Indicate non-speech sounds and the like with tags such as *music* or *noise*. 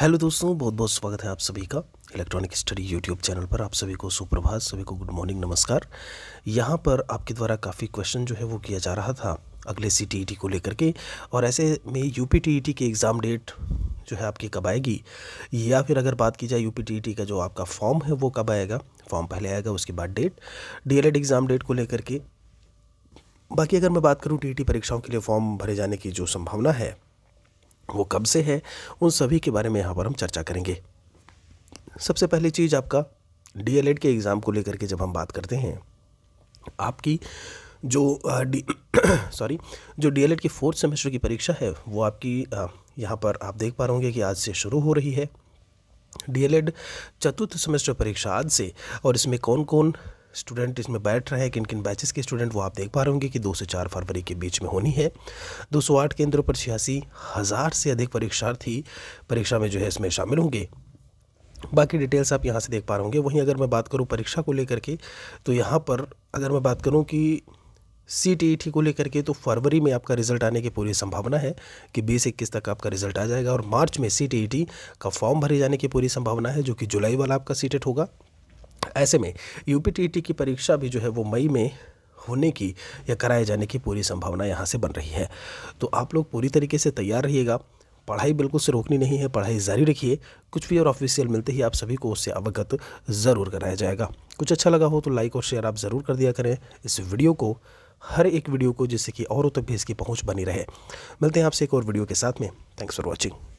hello दोस्तों बहुत बहुत स्वागत है आप सभी का इलेक्ट्रॉनिक स्टडी यूट्यूब चैनल पर आप सभी को सुप्रभात सभी को गुड मॉर्निंग नमस्कार यहाँ पर आपके द्वारा काफ़ी क्वेश्चन जो है वो किया जा रहा था अगले सी टी ई टी को लेकर के और ऐसे में U P T E e T exam date जो है आपकी कब आएगी या फिर अगर बात की जाए U P T E T का जो आपका फॉर्म है वो कब आएगा फॉर्म पहले आएगा उसके बाद date D L Ed exam date को लेकर के बाकी अगर मैं बात करूँ टी ई e टी परीक्षाओं के लिए फॉर्म भरे जाने की जो संभावना है वो कब से है उन सभी के बारे में यहाँ पर हम चर्चा करेंगे सबसे पहली चीज़ आपका डी के एग्ज़ाम को लेकर के जब हम बात करते हैं आपकी जो सॉरी *coughs* जो डी की फोर्थ सेमेस्टर की परीक्षा है वो आपकी यहाँ पर आप देख पा रहे होंगे कि आज से शुरू हो रही है डी चतुर्थ सेमेस्टर परीक्षा आज से और इसमें कौन कौन स्टूडेंट इसमें बैठ रहे हैं किन किन बैचेस के स्टूडेंट वो आप देख पा रहे होंगे कि दो से चार फरवरी के बीच में होनी है दो सौ आठ केंद्रों पर छियासी हज़ार से अधिक परीक्षार्थी परीक्षा में जो है इसमें शामिल होंगे बाकी डिटेल्स आप यहाँ से देख पा रहे होंगे वहीं अगर मैं बात करूँ परीक्षा को लेकर के तो यहाँ पर अगर मैं बात करूँ कि सी टी ई टी को लेकर के तो फरवरी में आपका रिजल्ट आने की पूरी संभावना है कि बीस इक्कीस तक आपका रिजल्ट आ जाएगा और मार्च में सी टी ई टी का फॉर्म भरे जाने की पूरी संभावना है जो कि जुलाई वाला आपका सीटेट होगा ऐसे में यूपीटीटी की परीक्षा भी जो है वो मई में होने की या कराए जाने की पूरी संभावना यहाँ से बन रही है तो आप लोग पूरी तरीके से तैयार रहिएगा पढ़ाई बिल्कुल से रोकनी नहीं है पढ़ाई जारी रखिए कुछ भी और ऑफिशियल मिलते ही आप सभी को उससे अवगत ज़रूर कराया जाएगा कुछ अच्छा लगा हो तो लाइक और शेयर आप ज़रूर कर दिया करें इस वीडियो को हर एक वीडियो को जिससे कि औरों तक तो भी इसकी पहुंच बनी रहे मिलते हैं आपसे एक और वीडियो के साथ में थैंक्स फॉर वॉचिंग